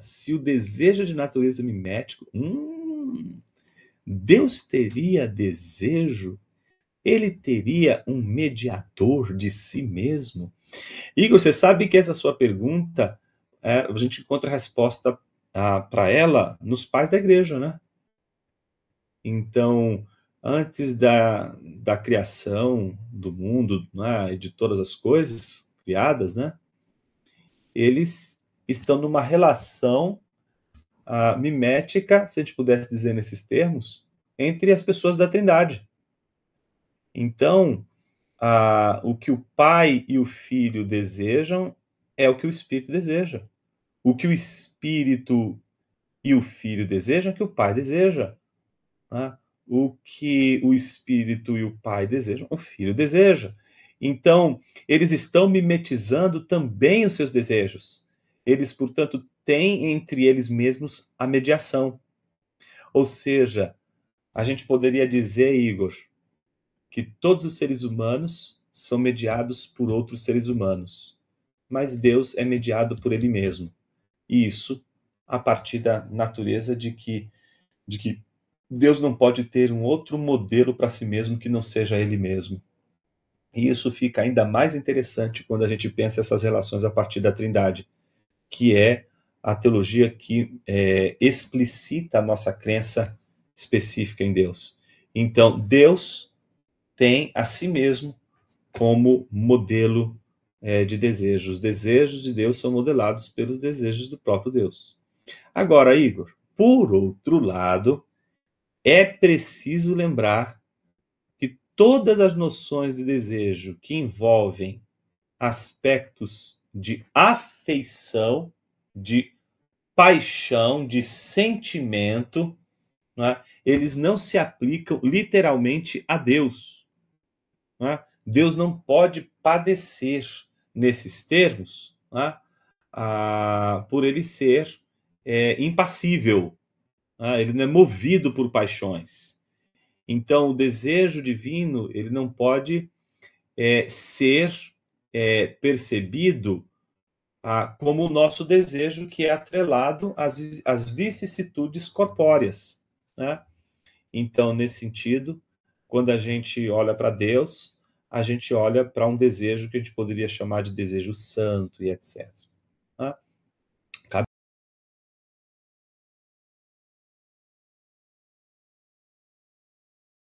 se o desejo de natureza mimético. Hum, Deus teria desejo, ele teria um mediador de si mesmo. Igor, você sabe que essa sua pergunta, é, a gente encontra a resposta ah, para ela nos pais da igreja, né? Então, antes da, da criação do mundo né, e de todas as coisas criadas, né? Eles estão numa relação uh, mimética, se a gente pudesse dizer nesses termos, entre as pessoas da Trindade. Então, ah, o que o pai e o filho desejam é o que o espírito deseja. O que o espírito e o filho desejam é o que o pai deseja. Né? o que o espírito e o pai desejam, o filho deseja. Então, eles estão mimetizando também os seus desejos. Eles, portanto, têm entre eles mesmos a mediação. Ou seja, a gente poderia dizer, Igor, que todos os seres humanos são mediados por outros seres humanos, mas Deus é mediado por ele mesmo. E isso a partir da natureza de que de que Deus não pode ter um outro modelo para si mesmo que não seja ele mesmo. E isso fica ainda mais interessante quando a gente pensa essas relações a partir da Trindade que é a teologia que é, explicita a nossa crença específica em Deus. Então, Deus tem a si mesmo como modelo é, de desejos. Os desejos de Deus são modelados pelos desejos do próprio Deus. Agora, Igor, por outro lado, é preciso lembrar que todas as noções de desejo que envolvem aspectos de afeição, de paixão, de sentimento, não é? eles não se aplicam literalmente a Deus. Não é? Deus não pode padecer nesses termos é? ah, por ele ser é, impassível. É? ele não é movido por paixões. Então, o desejo divino ele não pode é, ser é, percebido ah, como o nosso desejo que é atrelado às, às vicissitudes corpóreas. Né? Então, nesse sentido, quando a gente olha para Deus, a gente olha para um desejo que a gente poderia chamar de desejo santo e etc. Né?